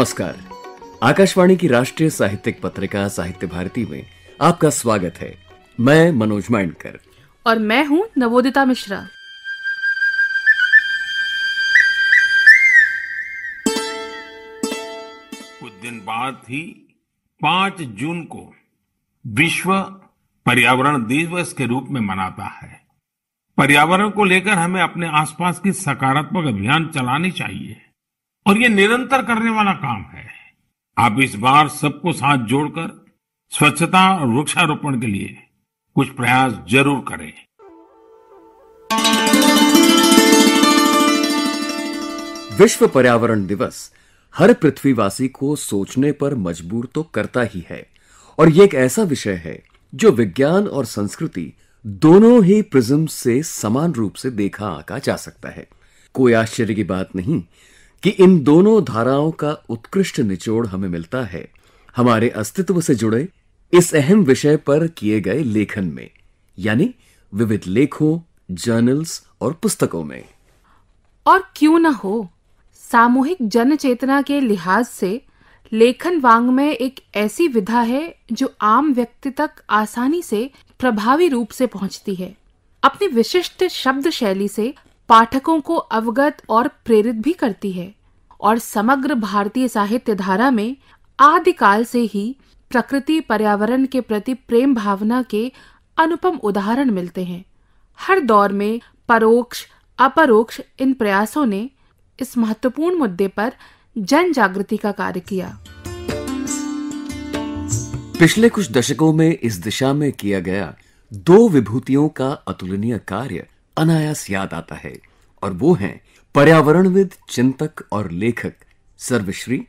नमस्कार आकाशवाणी की राष्ट्रीय साहित्यिक पत्रिका साहित्य भारती में आपका स्वागत है मैं मनोज मैंडकर और मैं हूं नवोदिता मिश्रा कुछ दिन बाद ही पांच जून को विश्व पर्यावरण दिवस के रूप में मनाता है पर्यावरण को लेकर हमें अपने आसपास की सकारात्मक अभियान चलानी चाहिए और ये निरंतर करने वाला काम है आप इस बार सबको साथ जोड़कर स्वच्छता और वृक्षारोपण के लिए कुछ प्रयास जरूर करें विश्व पर्यावरण दिवस हर पृथ्वीवासी को सोचने पर मजबूर तो करता ही है और यह एक ऐसा विषय है जो विज्ञान और संस्कृति दोनों ही प्रिज्म से समान रूप से देखा आका जा सकता है कोई आश्चर्य की बात नहीं कि इन दोनों धाराओं का उत्कृष्ट निचोड़ हमें मिलता है हमारे अस्तित्व से जुड़े इस अहम विषय पर किए गए लेखन में यानी विविध लेखों जर्नल्स और पुस्तकों में और क्यों न हो सामूहिक जन चेतना के लिहाज से लेखन वांग्मय एक ऐसी विधा है जो आम व्यक्ति तक आसानी से प्रभावी रूप से पहुंचती है अपनी विशिष्ट शब्द शैली से पाठकों को अवगत और प्रेरित भी करती है और समग्र भारतीय साहित्य धारा में आदिकाल से ही प्रकृति पर्यावरण के प्रति प्रेम भावना के अनुपम उदाहरण मिलते हैं हर दौर में परोक्ष अपरोक्ष इन प्रयासों ने इस महत्वपूर्ण मुद्दे पर जन जागृति का कार्य किया पिछले कुछ दशकों में इस दिशा में किया गया दो विभूतियों का अतुलनीय कार्य अनायास याद आता है और वो हैं पर्यावरणविद चिंतक और लेखक सर्वश्री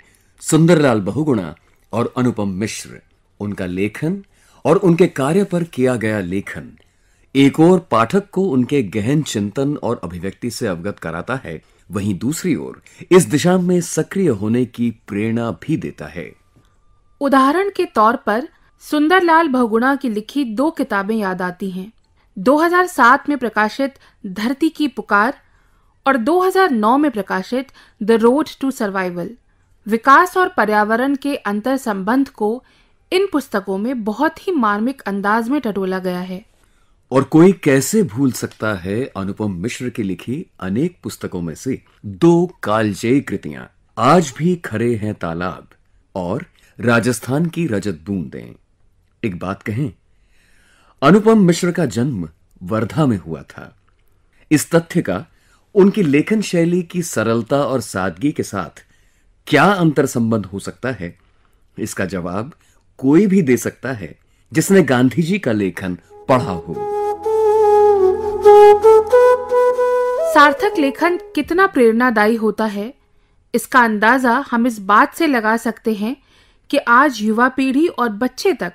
सुंदरलाल बहुगुणा और अनुपम मिश्र उनका लेखन और उनके कार्य पर किया गया लेखन एक ओर पाठक को उनके गहन चिंतन और अभिव्यक्ति से अवगत कराता है वहीं दूसरी ओर इस दिशा में सक्रिय होने की प्रेरणा भी देता है उदाहरण के तौर पर सुंदरलाल बहुगुणा की लिखी दो किताबें याद आती हैं 2007 में प्रकाशित धरती की पुकार और 2009 में प्रकाशित द रोड टू सर्वाइवल विकास और पर्यावरण के अंतर संबंध को इन पुस्तकों में बहुत ही मार्मिक अंदाज में टटोला गया है और कोई कैसे भूल सकता है अनुपम मिश्र की लिखी अनेक पुस्तकों में से दो कालजयी कृतियां आज भी खरे हैं तालाब और राजस्थान की रजत बूंदें एक बात कहें अनुपम मिश्र का जन्म वर्धा में हुआ था इस तथ्य का उनकी लेखन शैली की सरलता और सादगी के साथ क्या अंतर संबंध हो सकता है इसका जवाब कोई भी दे सकता है जिसने गांधी जी का लेखन पढ़ा हो सार्थक लेखन कितना प्रेरणादायी होता है इसका अंदाजा हम इस बात से लगा सकते हैं कि आज युवा पीढ़ी और बच्चे तक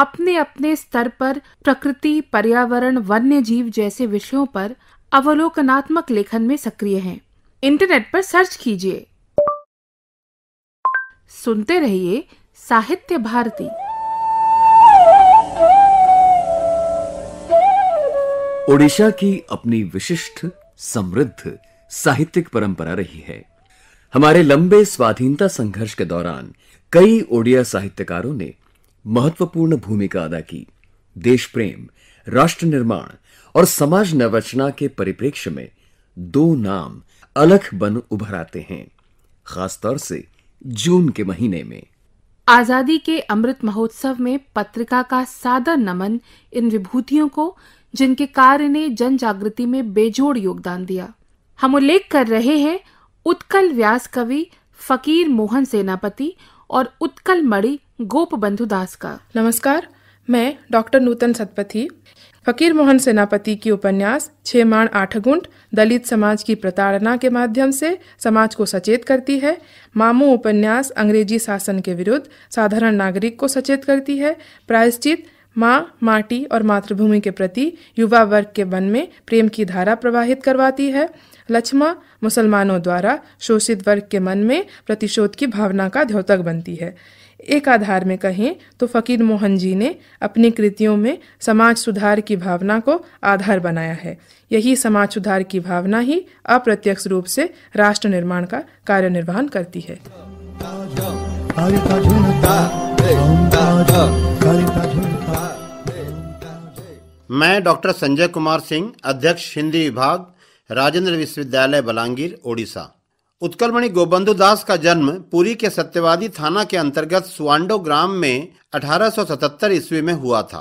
अपने अपने स्तर पर प्रकृति पर्यावरण वन्य जीव जैसे विषयों पर अवलोकनात्मक लेखन में सक्रिय हैं इंटरनेट पर सर्च कीजिए सुनते रहिए साहित्य भारती ओडिशा की अपनी विशिष्ट समृद्ध साहित्यिक परंपरा रही है हमारे लंबे स्वाधीनता संघर्ष के दौरान कई ओडिया साहित्यकारों ने महत्वपूर्ण भूमिका अदा की देश प्रेम राष्ट्र निर्माण और समाज नवरचना के परिप्रेक्ष्य में दो नाम अलख बन उभर आते हैं खासतौर से जून के महीने में आजादी के अमृत महोत्सव में पत्रिका का सादर नमन इन विभूतियों को जिनके कार्य ने जन जागृति में बेजोड़ योगदान दिया हम उल्लेख कर रहे हैं उत्कल व्यास कवि फकीर मोहन सेनापति और उत्कल मणि गोप बंधु दास का नमस्कार मैं डॉक्टर नूतन सतपथी फकीर मोहन सेनापति की उपन्यास छह माण आठ गुंट दलित समाज की प्रताड़ना के माध्यम से समाज को सचेत करती है मामू उपन्यास अंग्रेजी शासन के विरुद्ध साधारण नागरिक को सचेत करती है प्रायश्चित माँ माटी और मातृभूमि के प्रति युवा वर्ग के मन में प्रेम की धारा प्रवाहित करवाती है लक्ष्मा मुसलमानों द्वारा शोषित वर्ग के मन में प्रतिशोध की भावना का द्योतक बनती है एक आधार में कहें तो फ़कीर मोहन जी ने अपनी कृतियों में समाज सुधार की भावना को आधार बनाया है यही समाज सुधार की भावना ही अप्रत्यक्ष रूप से राष्ट्र निर्माण का कार्य निर्वहन करती है मैं डॉक्टर संजय कुमार सिंह अध्यक्ष हिंदी विभाग राजेंद्र विश्वविद्यालय बलांगीर ओडिशा उत्कलमणि गोबंधु दास का जन्म पुरी के सत्यवादी थाना के अंतर्गत सुवांडो ग्राम में 1877 ईस्वी में हुआ था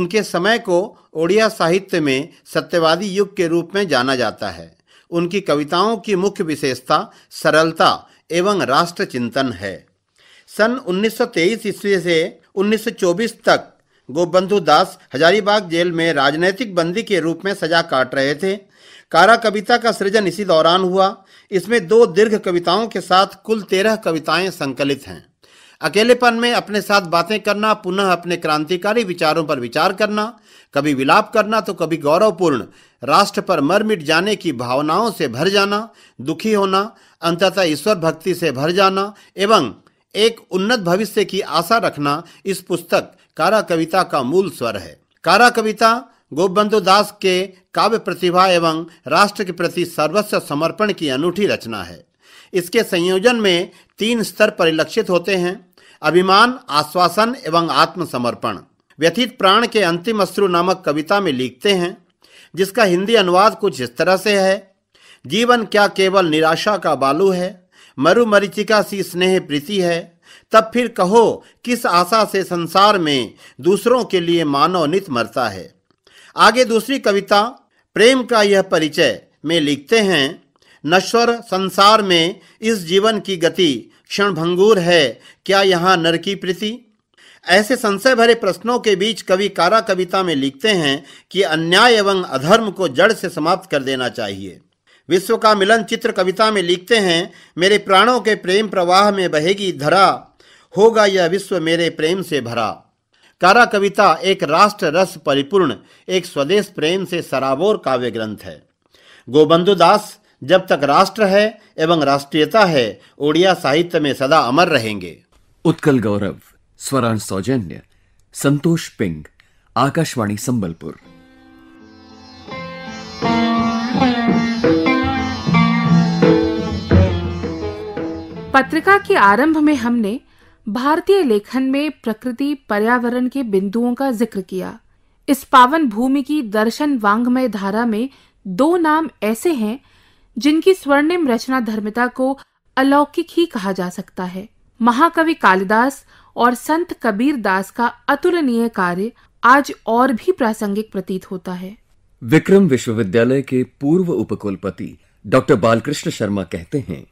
उनके समय को ओडिया साहित्य में सत्यवादी युग के रूप में जाना जाता है उनकी कविताओं की मुख्य विशेषता सरलता एवं राष्ट्र चिंतन है सन 1923 ईस्वी से 1924 तक गोबंधु दास हजारीबाग जेल में राजनैतिक बंदी के रूप में सजा काट रहे थे कारा कविता का सृजन इसी दौरान हुआ इसमें दो दीर्घ कविताओं के साथ कुल तेरह कविताएं संकलित हैं अकेलेपन में अपने साथ बातें करना पुनः अपने क्रांतिकारी विचारों पर विचार करना कभी विलाप करना तो कभी गौरवपूर्ण राष्ट्र पर मर मिट जाने की भावनाओं से भर जाना दुखी होना अंततः ईश्वर भक्ति से भर जाना एवं एक उन्नत भविष्य की आशा रखना इस पुस्तक कारा कविता का मूल स्वर है कारा कविता गोपबंधु दास के काव्य प्रतिभा एवं राष्ट्र के प्रति सर्वस्व समर्पण की अनूठी रचना है इसके संयोजन में तीन स्तर परिलक्षित होते हैं अभिमान आश्वासन एवं आत्मसमर्पण व्यथित प्राण के अंतिम अश्रु नामक कविता में लिखते हैं जिसका हिंदी अनुवाद कुछ इस तरह से है जीवन क्या केवल निराशा का बालू है मरु मरिचिका सी स्नेह प्रीति है तब फिर कहो किस आशा से संसार में दूसरों के लिए मानव नित मरता है आगे दूसरी कविता प्रेम का यह परिचय में लिखते हैं नश्वर संसार में इस जीवन की गति क्षणभंगूर है क्या यहाँ नर की प्रीति ऐसे संशय भरे प्रश्नों के बीच कवि कारा कविता में लिखते हैं कि अन्याय एवं अधर्म को जड़ से समाप्त कर देना चाहिए विश्व का मिलन चित्र कविता में लिखते हैं मेरे प्राणों के प्रेम प्रवाह में बहेगी धरा होगा यह विश्व मेरे प्रेम से भरा कारा कविता एक राष्ट्र रस परिपूर्ण एक स्वदेश प्रेम से सराबोर काव्य ग्रंथ है गोबंधु दास जब तक राष्ट्र है एवं राष्ट्रीयता है ओडिया साहित्य में सदा अमर रहेंगे उत्कल गौरव स्वरण सौजन्य संतोष पिंग आकाशवाणी संबलपुर पत्रिका के आरंभ में हमने भारतीय लेखन में प्रकृति पर्यावरण के बिंदुओं का जिक्र किया इस पावन भूमि की दर्शन वांग्मय धारा में दो नाम ऐसे हैं जिनकी स्वर्णिम रचना धर्मिता को अलौकिक ही कहा जा सकता है महाकवि कालिदास और संत कबीर दास का अतुलनीय कार्य आज और भी प्रासंगिक प्रतीत होता है विक्रम विश्वविद्यालय के पूर्व उपकुलपति डॉक्टर बालकृष्ण शर्मा कहते हैं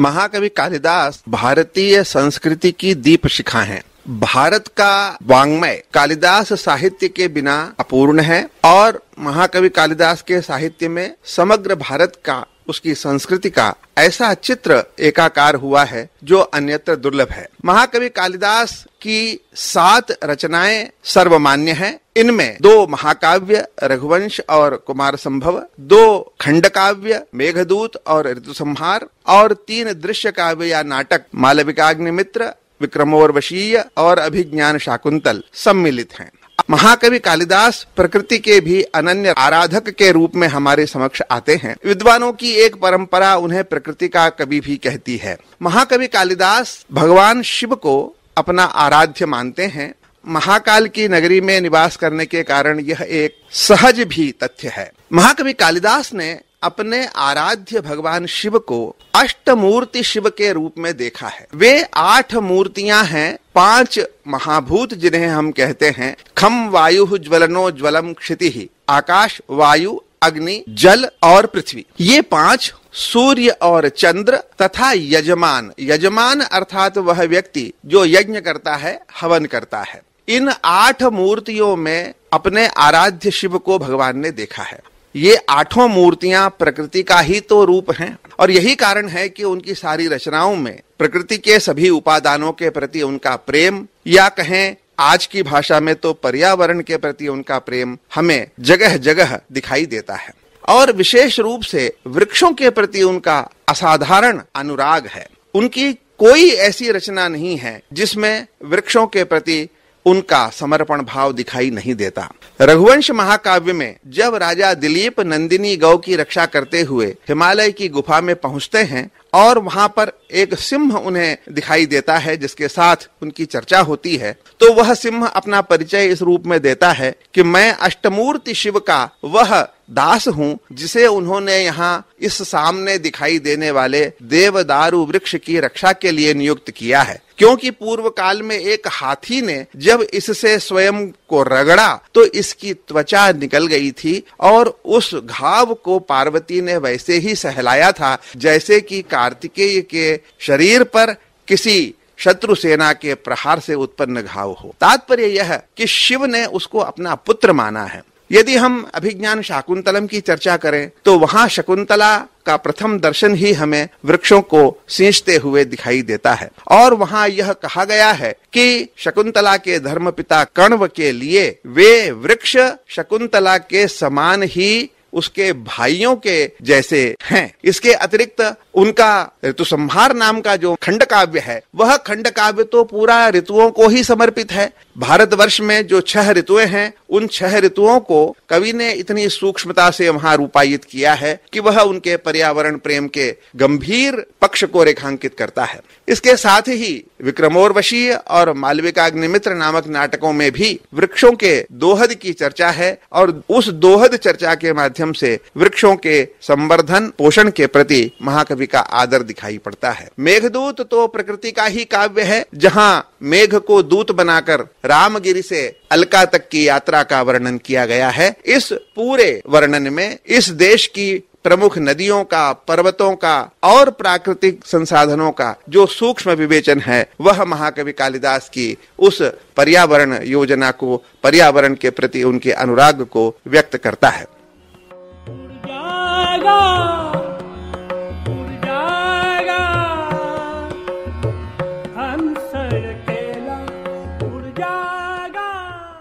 महाकवि कालिदास भारतीय संस्कृति की दीप शिखा है भारत का वांग्मय कालिदास साहित्य के बिना अपूर्ण है और महाकवि कालिदास के साहित्य में समग्र भारत का उसकी संस्कृति का ऐसा चित्र एकाकार हुआ है जो अन्यत्र दुर्लभ है महाकवि कालिदास की सात रचनाएं सर्वमान्य हैं इनमें दो महाकाव्य रघुवंश और कुमार संभव दो खंड काव्य मेघदूत और ऋतु संहार और तीन दृश्य काव्य या नाटक मालविकाग्निमित्र विक्रमोर्वशीय और अभिज्ञान शाकुंतल सम्मिलित हैं महाकवि कालिदास प्रकृति के भी अनन्य आराधक के रूप में हमारे समक्ष आते हैं विद्वानों की एक परंपरा उन्हें प्रकृति का कवि भी कहती है महाकवि कालिदास भगवान शिव को अपना आराध्य मानते हैं महाकाल की नगरी में निवास करने के कारण यह एक सहज भी तथ्य है महाकवि कालिदास ने अपने आराध्य भगवान शिव को अष्टमूर्ति शिव के रूप में देखा है वे आठ मूर्तियां हैं पांच महाभूत जिन्हें हम कहते हैं खम वायु ज्वलनो ज्वलम क्षिति ही आकाश वायु अग्नि जल और पृथ्वी ये पांच सूर्य और चंद्र तथा यजमान यजमान अर्थात वह व्यक्ति जो यज्ञ करता है हवन करता है इन आठ मूर्तियों में अपने आराध्य शिव को भगवान ने देखा है ये आठों मूर्तियां प्रकृति का ही तो रूप हैं और यही कारण है कि उनकी सारी रचनाओं में प्रकृति के सभी उपादानों के प्रति उनका प्रेम या कहें आज की भाषा में तो पर्यावरण के प्रति उनका प्रेम हमें जगह जगह दिखाई देता है और विशेष रूप से वृक्षों के प्रति उनका असाधारण अनुराग है उनकी कोई ऐसी रचना नहीं है जिसमें वृक्षों के प्रति उनका समर्पण भाव दिखाई नहीं देता रघुवंश महाकाव्य में जब राजा दिलीप नंदिनी गौ की रक्षा करते हुए हिमालय की गुफा में पहुंचते हैं और वहां पर एक सिंह उन्हें दिखाई देता है जिसके साथ उनकी चर्चा होती है तो वह सिंह अपना परिचय इस रूप में देता है कि मैं अष्टमूर्ति शिव का वह दास हूँ जिसे उन्होंने यहाँ इस सामने दिखाई देने वाले देवदारू वृक्ष की रक्षा के लिए नियुक्त किया है क्योंकि पूर्व काल में एक हाथी ने जब इससे स्वयं को रगड़ा तो इसकी त्वचा निकल गई थी और उस घाव को पार्वती ने वैसे ही सहलाया था जैसे कि कार्तिकेय के शरीर पर किसी शत्रु सेना के प्रहार से उत्पन्न घाव हो तात्पर्य यह कि शिव ने उसको अपना पुत्र माना है यदि हम अभिज्ञान शाकुंतलम की चर्चा करें तो वहां शकुंतला का प्रथम दर्शन ही हमें वृक्षों को सींचते हुए दिखाई देता है और वहां यह कहा गया है कि शकुंतला के धर्म पिता कण्व के लिए वे वृक्ष शकुंतला के समान ही उसके भाइयों के जैसे हैं इसके अतिरिक्त उनका ऋतु संहार नाम का जो खंड काव्य है वह खंड काव्य तो पूरा ऋतुओं को ही समर्पित है भारतवर्ष में जो छह ऋतुएं हैं उन छह ऋतुओं को कवि ने इतनी सूक्ष्मता से वहां रूपायित किया है कि वह उनके पर्यावरण प्रेम के गंभीर पक्ष को रेखांकित करता है इसके साथ ही विक्रमोर्वशीय और मालविकाग्निमित्र नामक नाटकों में भी वृक्षों के दोहद की चर्चा है और उस दोहद चर्चा के माध्यम से वृक्षों के संवर्धन पोषण के प्रति महाकवि पृथ्वी का आदर दिखाई पड़ता है मेघदूत तो प्रकृति का ही काव्य है जहाँ मेघ को दूत बनाकर रामगिरी से अलका तक की यात्रा का वर्णन किया गया है इस पूरे वर्णन में इस देश की प्रमुख नदियों का पर्वतों का और प्राकृतिक संसाधनों का जो सूक्ष्म विवेचन है वह महाकवि कालिदास की उस पर्यावरण योजना को पर्यावरण के प्रति उनके अनुराग को व्यक्त करता है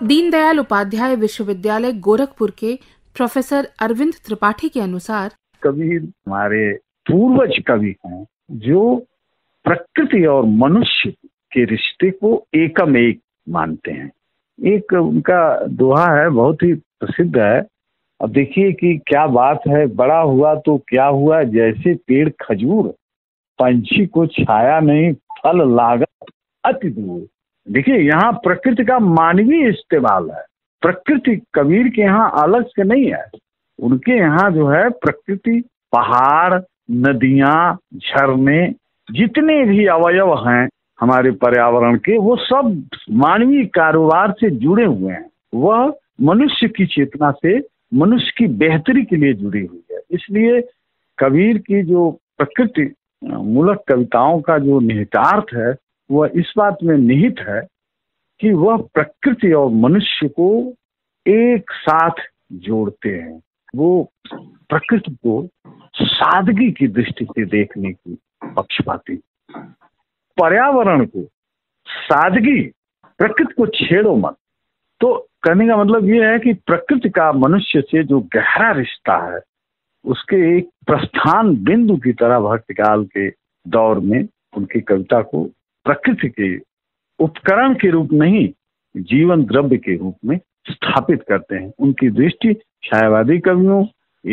दीनदयाल उपाध्याय विश्वविद्यालय गोरखपुर के प्रोफेसर अरविंद त्रिपाठी के अनुसार कवि हमारे पूर्वज कवि हैं जो प्रकृति और मनुष्य के रिश्ते को एकम एक मानते हैं एक उनका दोहा है बहुत ही प्रसिद्ध है अब देखिए कि क्या बात है बड़ा हुआ तो क्या हुआ जैसे पेड़ खजूर पंछी को छाया नहीं फल लागत अति दूर देखिए यहाँ प्रकृति का मानवीय इस्तेमाल है प्रकृति कबीर के यहाँ अलग से नहीं है उनके यहाँ जो है प्रकृति पहाड़ नदियाँ झरने जितने भी अवयव हैं हमारे पर्यावरण के वो सब मानवीय कारोबार से जुड़े हुए हैं वह मनुष्य की चेतना से मनुष्य की बेहतरी के लिए जुड़ी हुई है इसलिए कबीर की जो प्रकृति मूलक कविताओं का जो निहितार्थ है वह इस बात में निहित है कि वह प्रकृति और मनुष्य को एक साथ जोड़ते हैं वो प्रकृति को सादगी की दृष्टि से देखने की पक्षपाती पर्यावरण को सादगी प्रकृति को छेड़ो मत तो कहने का मतलब यह है कि प्रकृति का मनुष्य से जो गहरा रिश्ता है उसके एक प्रस्थान बिंदु की तरह भक्तकाल के दौर में उनकी कविता को प्रकृति के उपकरण के रूप नहीं जीवन द्रव्य के रूप में स्थापित करते हैं उनकी दृष्टि छायावादी कवियों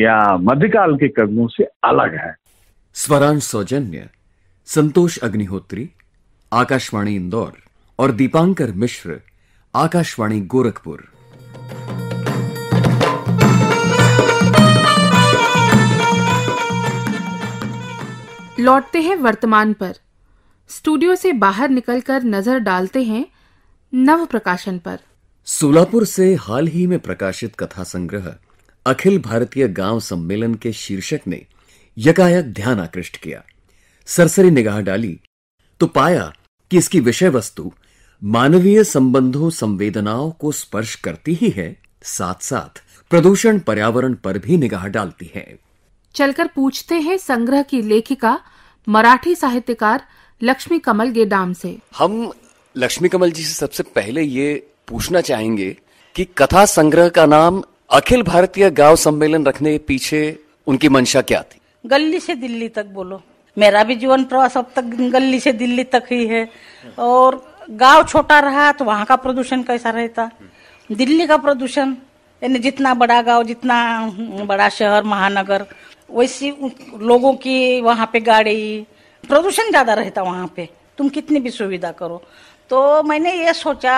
या मध्यकाल के कवियों से अलग है स्वरांश सौजन्य संतोष अग्निहोत्री आकाशवाणी इंदौर और दीपांकर मिश्र आकाशवाणी गोरखपुर लौटते हैं वर्तमान पर स्टूडियो से बाहर निकलकर नजर डालते हैं नव प्रकाशन पर सोलापुर से हाल ही में प्रकाशित कथा संग्रह अखिल भारतीय गांव सम्मेलन के शीर्षक ने यकायक ध्यान आकृष्ट किया सरसरी निगाह डाली तो पाया कि इसकी विषय वस्तु मानवीय संबंधों संवेदनाओं को स्पर्श करती ही है साथ साथ प्रदूषण पर्यावरण पर भी निगाह डालती है चलकर पूछते हैं संग्रह की लेखिका मराठी साहित्यकार लक्ष्मी कमल गेडाम से हम लक्ष्मी कमल जी से सबसे पहले ये पूछना चाहेंगे कि कथा संग्रह का नाम अखिल भारतीय गांव सम्मेलन रखने के पीछे उनकी मंशा क्या थी गली से दिल्ली तक बोलो मेरा भी जीवन प्रवास अब तक गली से दिल्ली तक ही है और गांव छोटा रहा तो वहाँ का प्रदूषण कैसा रहता दिल्ली का प्रदूषण यानी जितना बड़ा गांव जितना हम्म, बड़ा शहर महानगर वैसी लोगों की वहाँ पे गाड़ी प्रदूषण ज़्यादा रहता वहाँ पे तुम कितनी भी सुविधा करो तो मैंने ये सोचा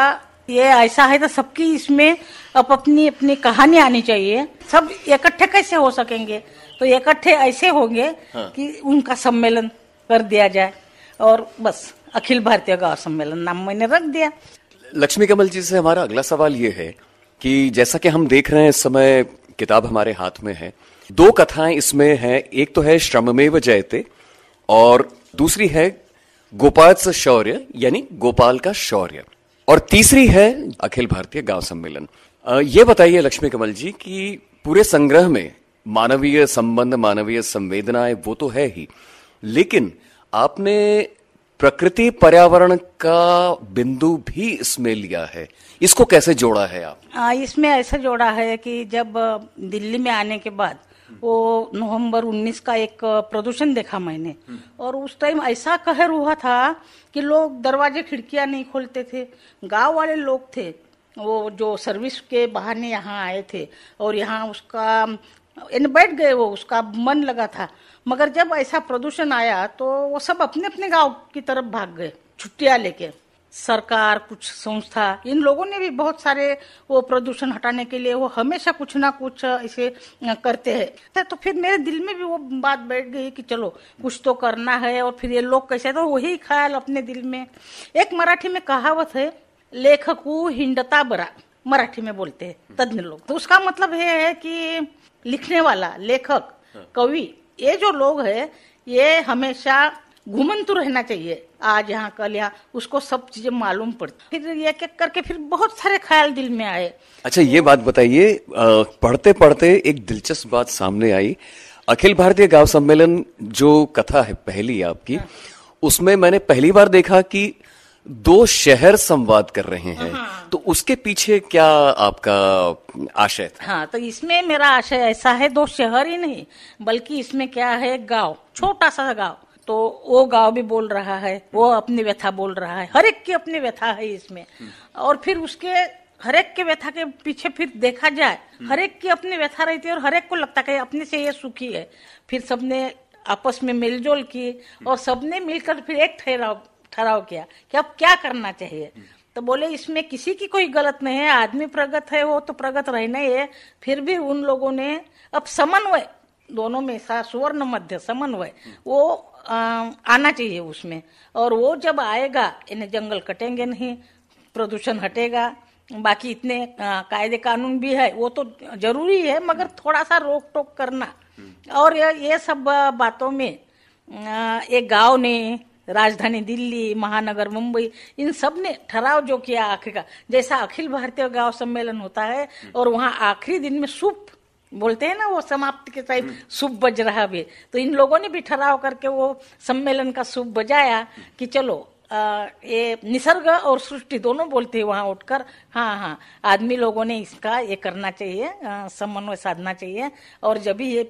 ये ऐसा है तो सबकी इसमें अब अपनी अपनी कहानी आनी चाहिए सब इकट्ठे कैसे हो सकेंगे तो इकट्ठे ऐसे होंगे हाँ। कि उनका सम्मेलन कर दिया जाए और बस अखिल भारतीय गांव सम्मेलन नाम मैंने रख दिया लक्ष्मी कमल जी से हमारा अगला सवाल ये है कि जैसा कि हम देख रहे हैं इस समय किताब हमारे हाथ में है दो कथाएं इसमें हैं एक तो है श्रममेव जयते और दूसरी है गोपाल शौर्य यानी गोपाल का शौर्य और तीसरी है अखिल भारतीय गांव सम्मेलन ये बताइए लक्ष्मी कमल जी कि पूरे संग्रह में मानवीय संबंध मानवीय संवेदनाएं वो तो है ही लेकिन आपने प्रकृति पर्यावरण का बिंदु भी इसमें लिया है इसको कैसे जोड़ा है आप इसमें ऐसा जोड़ा है कि जब दिल्ली में आने के बाद वो नवंबर 19 का एक प्रदूषण देखा मैंने हम्म। और उस टाइम ऐसा कहर हुआ था कि लोग दरवाजे खिड़कियां नहीं खोलते थे गांव वाले लोग थे वो जो सर्विस के बहाने यहाँ आए थे और यहाँ उसका इन बैठ गए वो उसका मन लगा था मगर जब ऐसा प्रदूषण आया तो वो सब अपने अपने गांव की तरफ भाग गए छुट्टियां लेके सरकार कुछ संस्था इन लोगों ने भी बहुत सारे वो प्रदूषण हटाने के लिए वो हमेशा कुछ ना कुछ ऐसे करते हैं तो, तो फिर मेरे दिल में भी वो बात बैठ गई कि चलो कुछ तो करना है और फिर ये लोग कैसे तो वही ख्याल अपने दिल में एक मराठी में कहावत है लेखकू हिंडता बरा मराठी में बोलते हैं तज्ञ लोग तो उसका मतलब ये है कि लिखने वाला लेखक हाँ। कवि ये जो लोग है ये हमेशा घुमन तो रहना चाहिए आज यहाँ कल यहाँ उसको सब चीजें मालूम पड़ती फिर एक एक करके फिर बहुत सारे ख्याल दिल में आए अच्छा ये बात बताइए पढ़ते पढ़ते एक दिलचस्प बात सामने आई अखिल भारतीय गांव सम्मेलन जो कथा है पहली आपकी हाँ। उसमें मैंने पहली बार देखा कि दो शहर संवाद कर रहे हैं हाँ। तो उसके पीछे क्या आपका आशय था हाँ तो इसमें मेरा आशय ऐसा है दो शहर ही नहीं बल्कि इसमें क्या है गांव छोटा सा गांव तो वो गांव भी बोल रहा है वो अपनी व्यथा बोल रहा है हर एक की अपनी व्यथा है इसमें और फिर उसके हर एक के व्यथा के पीछे फिर देखा जाए हर एक की अपनी व्यथा रहती है और हर एक को लगता है अपने से ये सुखी है फिर सबने आपस में मिलजोल की और सबने मिलकर फिर एक ठहराव ठहराव किया कि अब क्या करना चाहिए तो बोले इसमें किसी की कोई गलत नहीं है आदमी प्रगत है वो तो प्रगत रहना ही है फिर भी उन लोगों ने अब समन्वय दोनों में सा सुवर्ण मध्य समन्वय वो आ, आना चाहिए उसमें और वो जब आएगा इन्हें जंगल कटेंगे नहीं प्रदूषण हटेगा बाकी इतने कायदे कानून भी है वो तो जरूरी है मगर थोड़ा सा रोक टोक करना और ये, ये सब बातों में एक गांव ने राजधानी दिल्ली महानगर मुंबई इन सब ने ठहराव जो किया आखिर का जैसा अखिल भारतीय गांव सम्मेलन होता है और वहाँ आखिरी दिन में सूप बोलते हैं ना वो समाप्ति के टाइम शुभ बज रहा भी तो इन लोगों ने भी ठहराव करके वो सम्मेलन का शुभ बजाया कि चलो आ, ये निसर्ग और सृष्टि दोनों बोलते हैं वहाँ उठकर हाँ हाँ आदमी लोगों ने इसका ये करना चाहिए समन्वय साधना चाहिए और जब भी ये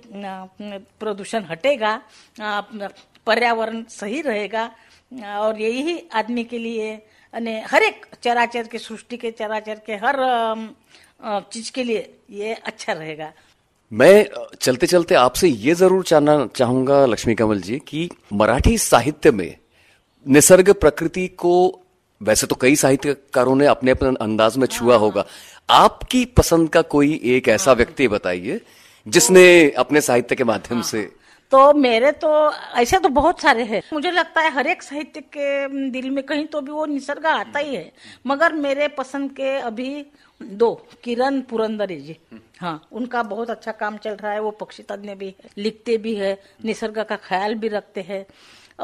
प्रदूषण हटेगा पर्यावरण सही रहेगा और यही आदमी के लिए अने हर एक चराचर के सृष्टि के चराचर के हर चीज के लिए ये अच्छा रहेगा मैं चलते चलते आपसे ये जरूर जानना चाहूंगा लक्ष्मी कमल जी कि मराठी साहित्य में निसर्ग प्रकृति को वैसे तो कई साहित्यकारों ने अपने अपने अंदाज में छुआ होगा आपकी पसंद का कोई एक ऐसा हाँ। व्यक्ति बताइए जिसने अपने साहित्य के माध्यम हाँ। से तो मेरे तो ऐसे तो बहुत सारे हैं मुझे लगता है हर एक साहित्य के दिल में कहीं तो भी वो निसर्ग आता ही है मगर मेरे पसंद के अभी दो किरण पुरंदरी जी हाँ उनका बहुत अच्छा काम चल रहा है वो पक्षी तज्ञ भी है लिखते भी है निसर्ग का ख्याल भी रखते हैं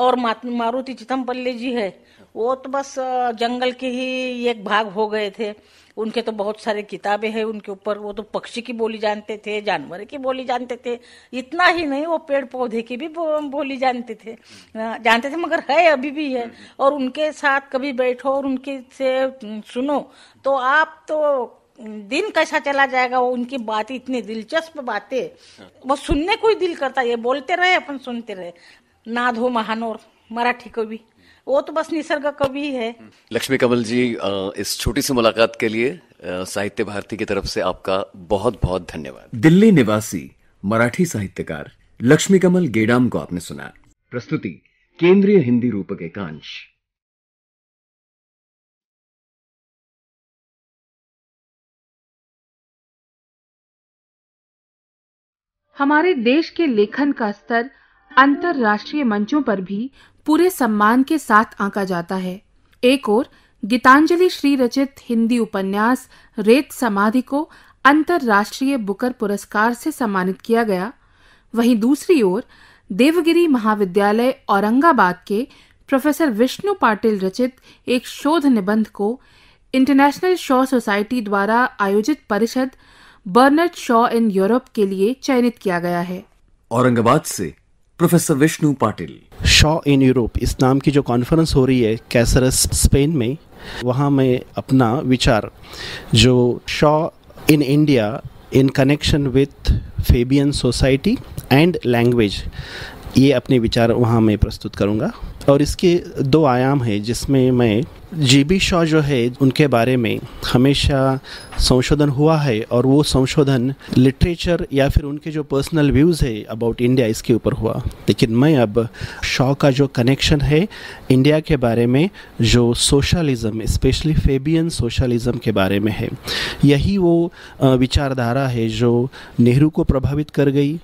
और मारुति चितमपल्ली जी है वो तो बस जंगल के ही एक भाग हो गए थे उनके तो बहुत सारे किताबें हैं उनके ऊपर वो तो पक्षी की बोली जानते थे जानवर की बोली जानते थे इतना ही नहीं वो पेड़ पौधे की भी बोली जानते थे जानते थे मगर है अभी भी है और उनके साथ कभी बैठो और उनके से सुनो तो आप तो दिन कैसा चला जाएगा वो उनकी बात इतनी दिलचस्प बातें वो सुनने को ही दिल करता है बोलते रहे अपन सुनते रहे नाद हो महानोर मराठी कवि वो तो बस निसर्ग कवि है लक्ष्मी कमल जी इस छोटी सी मुलाकात के लिए साहित्य भारती की तरफ से आपका बहुत बहुत धन्यवाद दिल्ली निवासी मराठी साहित्यकार लक्ष्मी कमल गेडाम को आपने सुना प्रस्तुति केंद्रीय हिंदी के एकांश हमारे देश के लेखन का स्तर अंतर्राष्ट्रीय मंचों पर भी पूरे सम्मान के साथ आंका जाता है एक और गीतांजलि श्री रचित हिंदी उपन्यास रेत समाधि को अंतर्राष्ट्रीय बुकर पुरस्कार से सम्मानित किया गया वहीं दूसरी ओर देवगिरी महाविद्यालय औरंगाबाद के प्रोफेसर विष्णु पाटिल रचित एक शोध निबंध को इंटरनेशनल शॉ सोसाइटी द्वारा आयोजित परिषद बर्नर्ड शॉ इन यूरोप के लिए चयनित किया गया है औरंगाबाद से professor Vishnu Patil Shaw in Europe इस नाम की जो कॉन्फ्रेंस हो रही है कैसरस स्पेन में वहाँ मैं अपना विचार जो Shaw in India in connection with Fabian society and language ये अपने विचार वहाँ मैं प्रस्तुत करूँगा और इसके दो आयाम हैं जिसमें मैं जी बी शॉ जो है उनके बारे में हमेशा संशोधन हुआ है और वो संशोधन लिटरेचर या फिर उनके जो पर्सनल व्यूज़ है अबाउट इंडिया इसके ऊपर हुआ लेकिन मैं अब शॉ का जो कनेक्शन है इंडिया के बारे में जो सोशलिज़म स्पेशली फेबियन सोशलिज़म के बारे में है यही वो विचारधारा है जो नेहरू को प्रभावित कर गई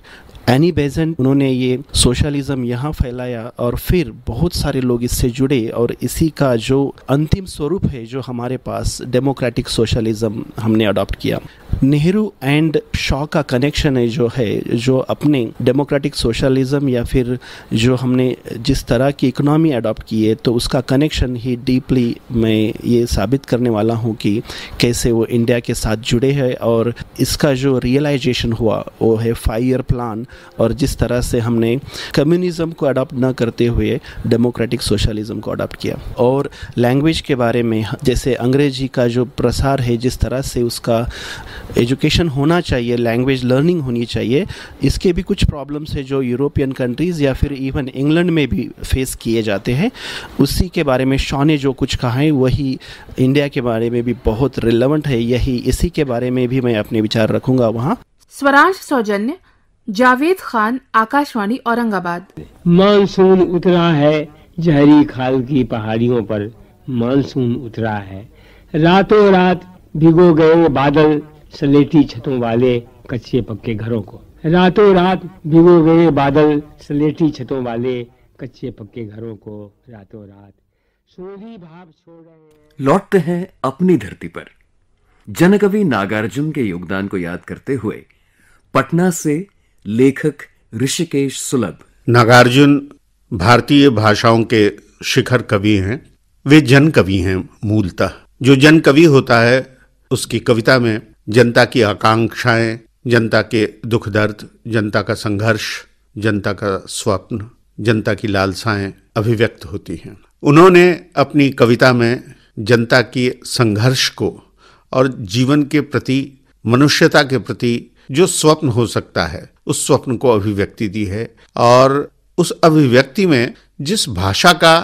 एनी बेजेंट उन्होंने ये सोशलिज्म यहाँ फैलाया और फिर बहुत सारे लोग इससे जुड़े और इसी का जो अंतिम स्वरूप है जो हमारे पास डेमोक्रेटिक सोशलिज्म हमने अडॉप्ट किया नेहरू एंड शॉ का कनेक्शन है जो है जो अपने डेमोक्रेटिक सोशलिज्म या फिर जो हमने जिस तरह की इकोनॉमी अडॉप्ट की है तो उसका कनेक्शन ही डीपली मैं ये साबित करने वाला हूँ कि कैसे वो इंडिया के साथ जुड़े हैं और इसका जो रियलाइजेशन हुआ वो है फाइव ईयर प्लान और जिस तरह से हमने कम्युनिज्म को अडॉप्ट न करते हुए डेमोक्रेटिक सोशलिज्म को अडॉप्ट किया और लैंग्वेज के बारे में जैसे अंग्रेजी का जो प्रसार है जिस तरह से उसका एजुकेशन होना चाहिए लैंग्वेज लर्निंग होनी चाहिए इसके भी कुछ प्रॉब्लम्स है जो यूरोपियन कंट्रीज़ या फिर इवन इंग्लैंड में भी फेस किए जाते हैं उसी के बारे में शॉ ने जो कुछ कहा है वही इंडिया के बारे में भी बहुत रिलेवेंट है यही इसी के बारे में भी मैं अपने विचार रखूंगा वहाँ स्वराज सौजन्य जावेद खान आकाशवाणी औरंगाबाद मानसून उतरा है जहरी खाल की पहाड़ियों पर मानसून उतरा है रातों रात भिगो गए बादल सलेटी छतों वाले कच्चे पक्के घरों को रातों रात भिगो गए बादल सलेटी छतों वाले कच्चे पक्के घरों को रातों रात सोही भाव छोड़ रहे लौटते हैं अपनी धरती पर जनकवि नागार्जुन के योगदान को याद करते हुए पटना से लेखक ऋषिकेश सुलभ नागार्जुन भारतीय भाषाओं के शिखर कवि हैं वे जन कवि हैं मूलतः जो जन कवि होता है उसकी कविता में जनता की आकांक्षाएं जनता के दुख दर्द जनता का संघर्ष जनता का स्वप्न जनता की लालसाएं अभिव्यक्त होती हैं उन्होंने अपनी कविता में जनता के संघर्ष को और जीवन के प्रति मनुष्यता के प्रति जो स्वप्न हो सकता है उस स्वप्न को अभिव्यक्ति दी है और उस अभिव्यक्ति में जिस भाषा का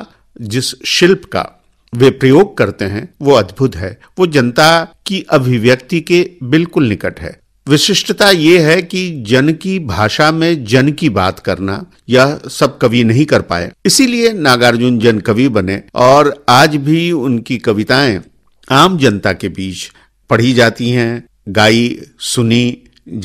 जिस शिल्प का वे प्रयोग करते हैं वो अद्भुत है वो जनता की अभिव्यक्ति के बिल्कुल निकट है विशिष्टता ये है कि जन की भाषा में जन की बात करना यह सब कवि नहीं कर पाए इसीलिए नागार्जुन जन कवि बने और आज भी उनकी कविताएं आम जनता के बीच पढ़ी जाती हैं गाई सुनी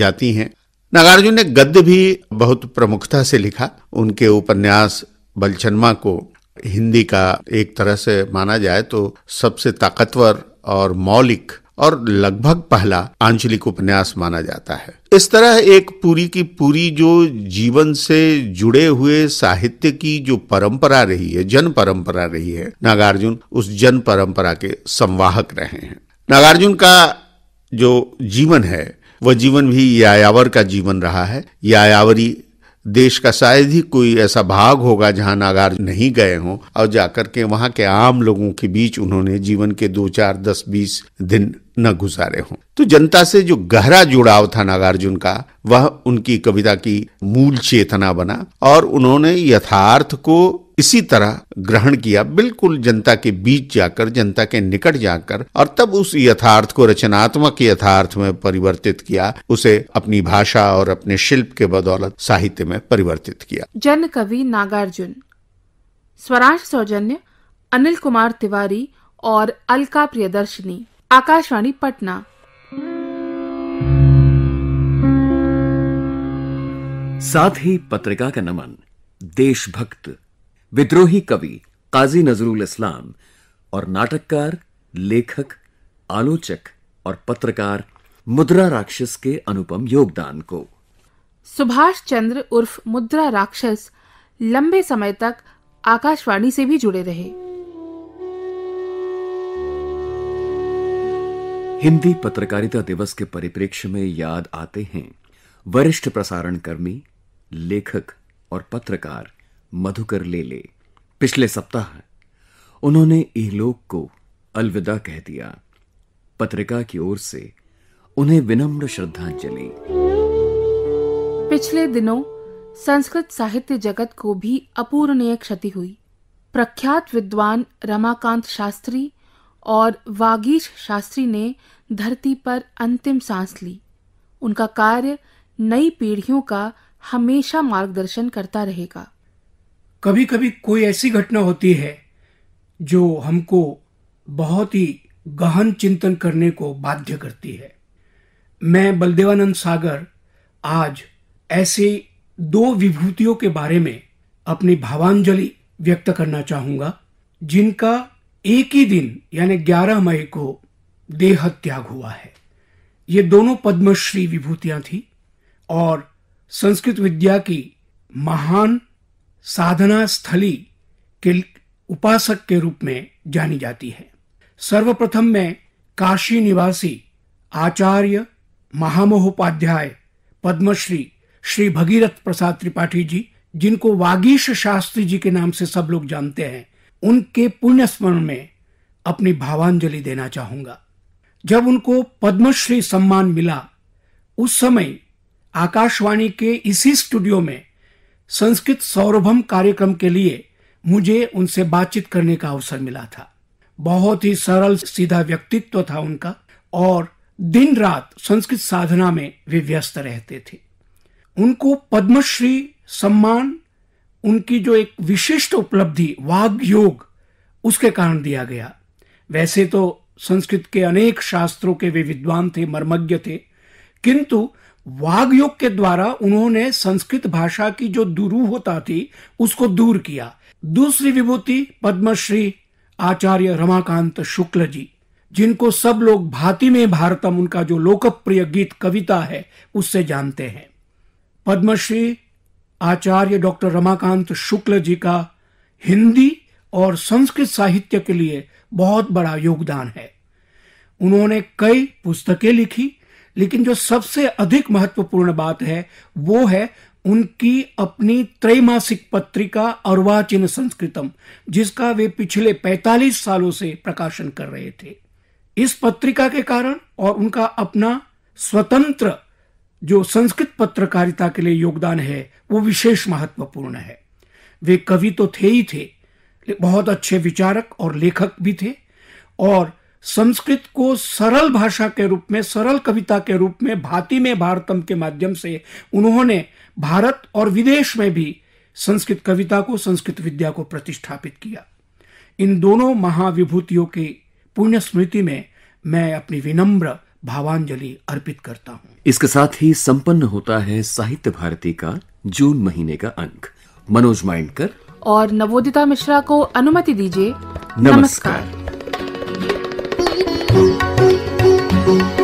जाती हैं नागार्जुन ने गद्य भी बहुत प्रमुखता से लिखा उनके उपन्यास बलचन्मा को हिंदी का एक तरह से माना जाए तो सबसे ताकतवर और मौलिक और लगभग पहला आंचलिक उपन्यास माना जाता है इस तरह एक पूरी की पूरी जो जीवन से जुड़े हुए साहित्य की जो परंपरा रही है जन परंपरा रही है नागार्जुन उस जन परंपरा के संवाहक रहे हैं नागार्जुन का जो जीवन है वह जीवन भी यायावर का जीवन रहा है यायावरी देश का शायद ही कोई ऐसा भाग होगा जहां नागार नहीं गए हों और जाकर के वहां के आम लोगों के बीच उन्होंने जीवन के दो चार दस बीस दिन न गुजारे हों तो जनता से जो गहरा जुड़ाव था नागार्जुन का वह उनकी कविता की मूल चेतना बना और उन्होंने यथार्थ को इसी तरह ग्रहण किया बिल्कुल जनता के बीच जाकर जनता के निकट जाकर और तब उस यथार्थ को रचनात्मक यथार्थ में परिवर्तित किया उसे अपनी भाषा और अपने शिल्प के बदौलत साहित्य में परिवर्तित किया जन कवि नागार्जुन स्वराज सौजन्य अनिल कुमार तिवारी और अलका प्रियदर्शनी आकाशवाणी पटना साथ ही पत्रिका का नमन देशभक्त विद्रोही कवि काजी नजरुल इस्लाम और नाटककार लेखक आलोचक और पत्रकार मुद्रा राक्षस के अनुपम योगदान को सुभाष चंद्र उर्फ मुद्रा राक्षस लंबे समय तक आकाशवाणी से भी जुड़े रहे हिंदी पत्रकारिता दिवस के परिप्रेक्ष्य में याद आते हैं वरिष्ठ प्रसारण कर्मी लेखक और पत्रकार मधुकर ले ले पिछले सप्ताह उन्होंने इहलोक को अलविदा कह दिया पत्रिका की ओर से उन्हें विनम्र श्रद्धांजलि पिछले दिनों संस्कृत साहित्य जगत को भी अपूर्णीय क्षति हुई प्रख्यात विद्वान रमाकांत शास्त्री और वागीश शास्त्री ने धरती पर अंतिम सांस ली उनका कार्य नई पीढ़ियों का हमेशा मार्गदर्शन करता रहेगा कभी कभी कोई ऐसी घटना होती है जो हमको बहुत ही गहन चिंतन करने को बाध्य करती है मैं बलदेवानंद सागर आज ऐसे दो विभूतियों के बारे में अपनी भावांजलि व्यक्त करना चाहूंगा जिनका एक ही दिन यानी 11 मई को देह त्याग हुआ है ये दोनों पद्मश्री विभूतियां थी और संस्कृत विद्या की महान साधना स्थली के उपासक के रूप में जानी जाती है सर्वप्रथम में काशी निवासी आचार्य महामहोपाध्याय पद्मश्री श्री भगीरथ प्रसाद त्रिपाठी जी जिनको वागीश शास्त्री जी के नाम से सब लोग जानते हैं उनके पुण्य स्मरण में अपनी भावांजलि देना चाहूंगा जब उनको पद्मश्री सम्मान मिला उस समय आकाशवाणी के इसी स्टूडियो में संस्कृत सौरभम कार्यक्रम के लिए मुझे उनसे बातचीत करने का अवसर मिला था बहुत ही सरल सीधा व्यक्तित्व था उनका और दिन रात संस्कृत साधना में वे व्यस्त रहते थे उनको पद्मश्री सम्मान उनकी जो एक विशिष्ट उपलब्धि वाग योग उसके कारण दिया गया वैसे तो संस्कृत के अनेक शास्त्रों के वे विद्वान थे मर्मज्ञ थे किंतु योग के द्वारा उन्होंने संस्कृत भाषा की जो होता थी उसको दूर किया दूसरी विभूति पद्मश्री आचार्य रमाकांत शुक्ल जी जिनको सब लोग भांति में भारतम उनका जो लोकप्रिय गीत कविता है उससे जानते हैं पद्मश्री आचार्य डॉक्टर रमाकांत शुक्ल जी का हिंदी और संस्कृत साहित्य के लिए बहुत बड़ा योगदान है उन्होंने कई पुस्तकें लिखी लेकिन जो सबसे अधिक महत्वपूर्ण बात है वो है उनकी अपनी त्रैमासिक पत्रिका अर्वाचीन संस्कृतम जिसका वे पिछले 45 सालों से प्रकाशन कर रहे थे इस पत्रिका के कारण और उनका अपना स्वतंत्र जो संस्कृत पत्रकारिता के लिए योगदान है वो विशेष महत्वपूर्ण है वे कवि तो थे ही थे बहुत अच्छे विचारक और लेखक भी थे और संस्कृत को सरल भाषा के रूप में सरल कविता के रूप में भांति में भारतम के माध्यम से उन्होंने भारत और विदेश में भी संस्कृत कविता को संस्कृत विद्या को प्रतिष्ठापित किया इन दोनों महाविभूतियों की पुण्य स्मृति में मैं अपनी विनम्र भावांजलि अर्पित करता हूँ इसके साथ ही संपन्न होता है साहित्य भारती का जून महीने का अंक मनोज माइंडकर और नवोदिता मिश्रा को अनुमति दीजिए नमस्कार, नमस्कार। thank you